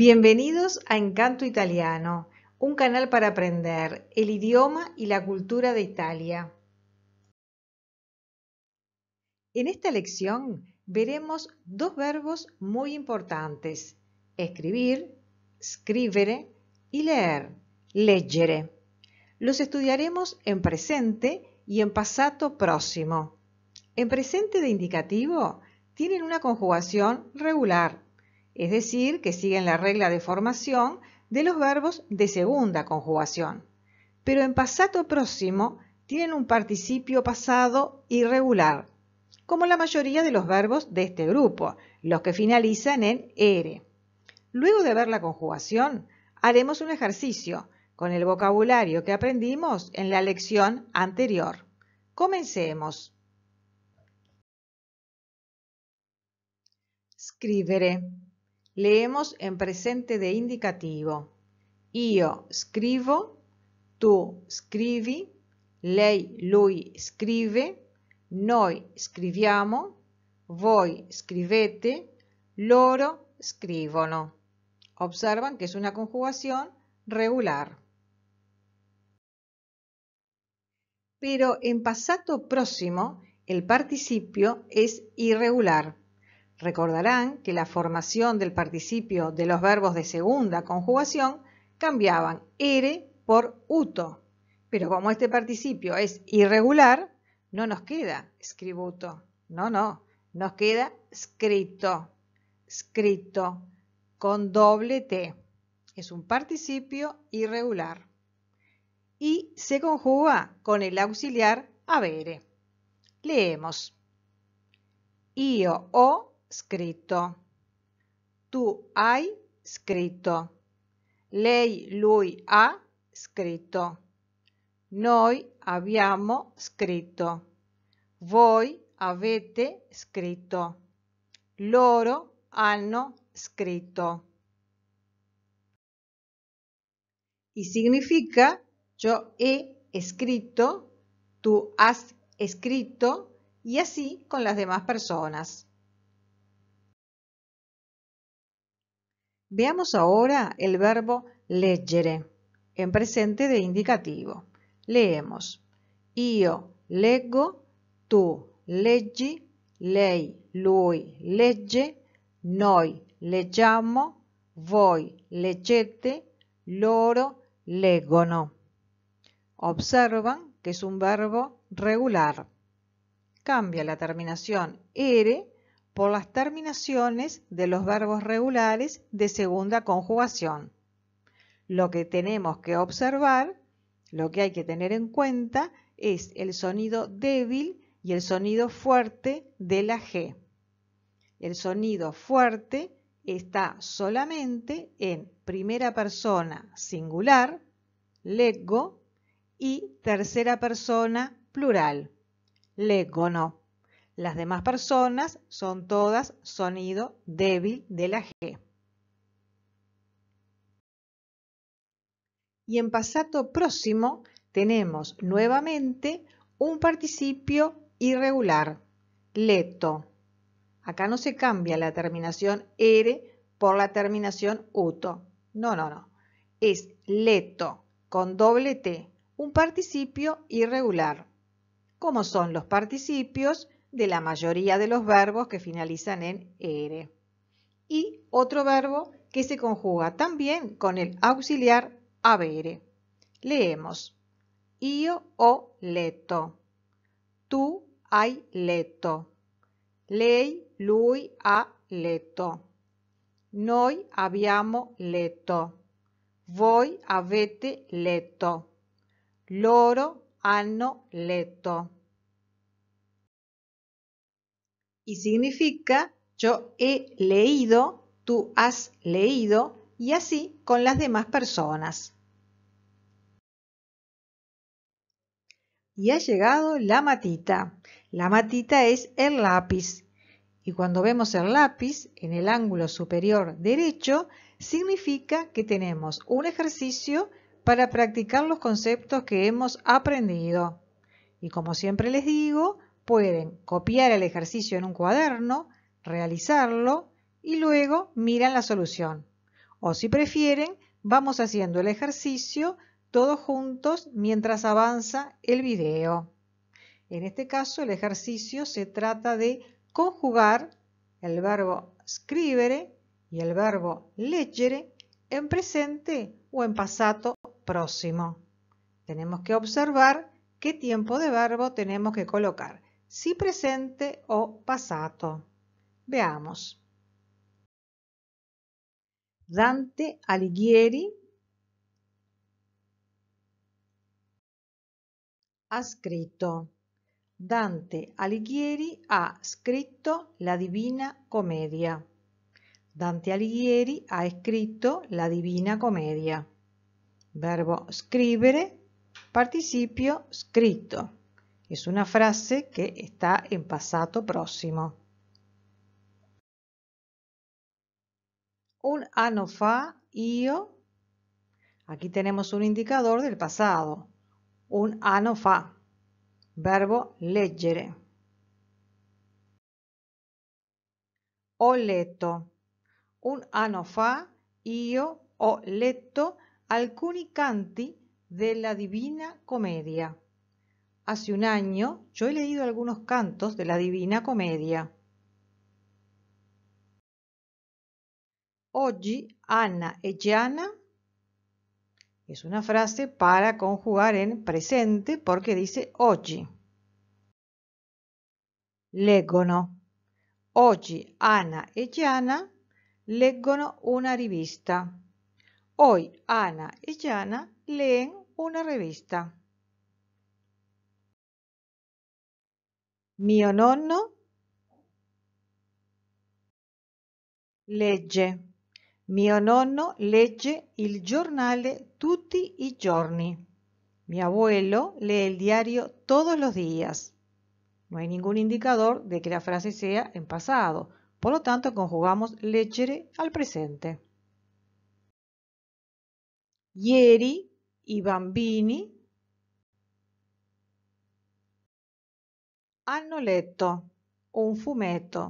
Bienvenidos a Encanto Italiano, un canal para aprender el idioma y la cultura de Italia. En esta lección veremos dos verbos muy importantes, escribir, scrivere, y leer, leggere. Los estudiaremos en presente y en pasado próximo. En presente de indicativo tienen una conjugación regular es decir, que siguen la regla de formación de los verbos de segunda conjugación, pero en pasado próximo tienen un participio pasado irregular, como la mayoría de los verbos de este grupo, los que finalizan en ere. Luego de ver la conjugación, haremos un ejercicio con el vocabulario que aprendimos en la lección anterior. Comencemos. Scrivere leemos en presente de indicativo. yo scrivo, tú scrivi, lei, lui scrive, noi scriviamo, voi scrivete, loro scrivono. Observan que es una conjugación regular. Pero en pasado próximo, el participio es irregular Recordarán que la formación del participio de los verbos de segunda conjugación cambiaban ere por uto, pero como este participio es irregular, no nos queda escributo, no, no, nos queda escrito, escrito con doble T. Es un participio irregular y se conjuga con el auxiliar avere. Leemos. Io o scritto. Tu hai scritto. Lei, lui ha scritto. Noi abbiamo scritto. Voi avete scritto. Loro hanno scritto. Y significa yo he escrito, tú has escrito y así con las demás personas. Veamos ahora el verbo leggere en presente de indicativo. Leemos. Io leggo, tú leggi, lei, lui legge, noi leggiamo, voi leggete, loro leggono. Observan que es un verbo regular. Cambia la terminación ere por las terminaciones de los verbos regulares de segunda conjugación. Lo que tenemos que observar, lo que hay que tener en cuenta, es el sonido débil y el sonido fuerte de la G. El sonido fuerte está solamente en primera persona singular, lego, y tercera persona plural, no. Las demás personas son todas sonido débil de la G. Y en pasato próximo tenemos nuevamente un participio irregular, leto. Acá no se cambia la terminación R por la terminación uto. No, no, no. Es leto con doble T, un participio irregular. ¿Cómo son los participios? de la mayoría de los verbos que finalizan en ere. Y otro verbo que se conjuga también con el auxiliar avere. Leemos. Io o leto. Tú hay leto. Lei, lui ha leto. Noi abbiamo letto. Voi avete letto. Loro hanno letto. y significa yo he leído, tú has leído y así con las demás personas. Y ha llegado la matita. La matita es el lápiz. Y cuando vemos el lápiz en el ángulo superior derecho, significa que tenemos un ejercicio para practicar los conceptos que hemos aprendido. Y como siempre les digo, pueden copiar el ejercicio en un cuaderno, realizarlo y luego miran la solución. O si prefieren, vamos haciendo el ejercicio todos juntos mientras avanza el video. En este caso, el ejercicio se trata de conjugar el verbo scrivere y el verbo leggere en presente o en pasado próximo. Tenemos que observar qué tiempo de verbo tenemos que colocar. si presente o passato. Veamos. Dante Alighieri ha scritto Dante Alighieri ha scritto la Divina Commedia. Dante Alighieri ha scritto la Divina Commedia. Verbo scrivere, participio scritto. Es una frase que está en pasado próximo. Un ano fa io. Aquí tenemos un indicador del pasado. Un ano fa. Verbo leggere. Ho letto. Un anno fa io ho letto alcuni canti la Divina comedia hace un año yo he leído algunos cantos de la Divina Comedia. Oggi Anna e Gianna es una frase para conjugar en presente porque dice oggi. Leggono. Oggi Ana e Gianna leggono una rivista. Hoy Ana e Gianna leen una revista. Mio nonno. Legge. Mio nonno legge il giornale tutti i giorni. Mi abuelo lee el diario todos los días. No hay ningún indicador de que la frase sea en pasado, por lo tanto conjugamos leggere al presente. Ieri i bambini Hanno letto un fumetto.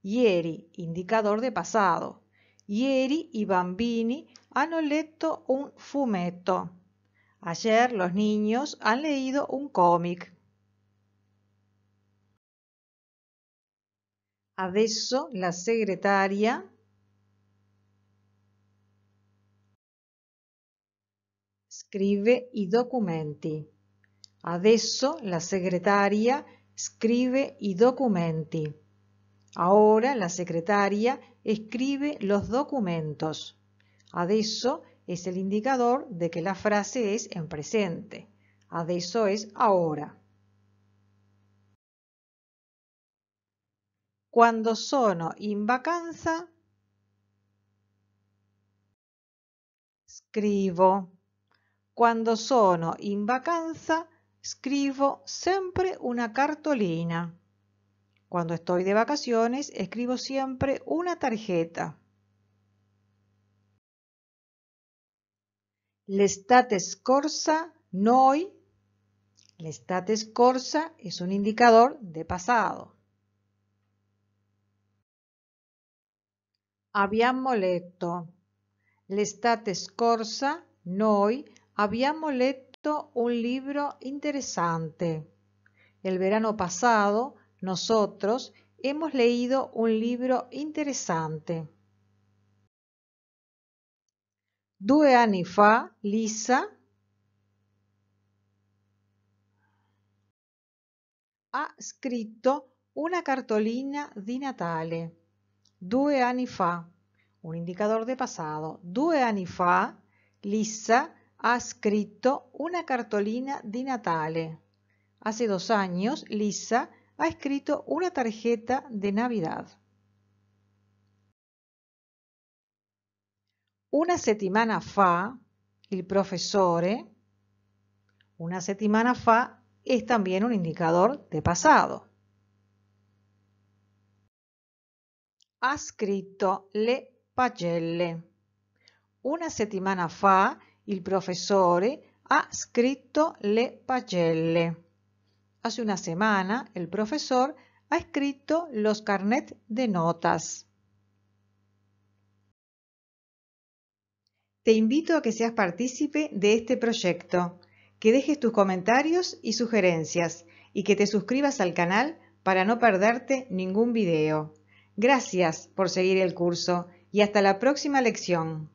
Ieri, indicador de pasado. Ieri i bambini hanno letto un fumetto. Ayer los niños han leído un cómic. Adesso la secretaria Escribe i documenti. Adesso la secretaria Escribe y documenti. Ahora la secretaria escribe los documentos. Adesso es el indicador de que la frase es en presente. Adesso es ahora. Cuando sono in vacanza, Escribo. Cuando sono in vacanza, Escribo siempre una cartolina. Cuando estoy de vacaciones, escribo siempre una tarjeta. L'estate scorsa noi. L'estate scorsa es un indicador de pasado. Abbiamo letto. L'estate scorsa noi abbiamo letto un libro interesante. El verano pasado, nosotros hemos leído un libro interesante. Due anni fa, Lisa ha scritto una cartolina di Natale. Due anni fa, un indicador de pasado. Due anni fa, Lisa ha escrito una cartolina de Natale. Hace dos años, Lisa ha escrito una tarjeta de Navidad. Una settimana fa, el professore, ¿eh? una settimana fa es también un indicador de pasado. Ha escrito le pagelle. Una settimana fa el professore ha escrito le pagelle. Hace una semana el profesor ha escrito los carnet de notas. Te invito a que seas partícipe de este proyecto, que dejes tus comentarios y sugerencias y que te suscribas al canal para no perderte ningún video. Gracias por seguir el curso y hasta la próxima lección.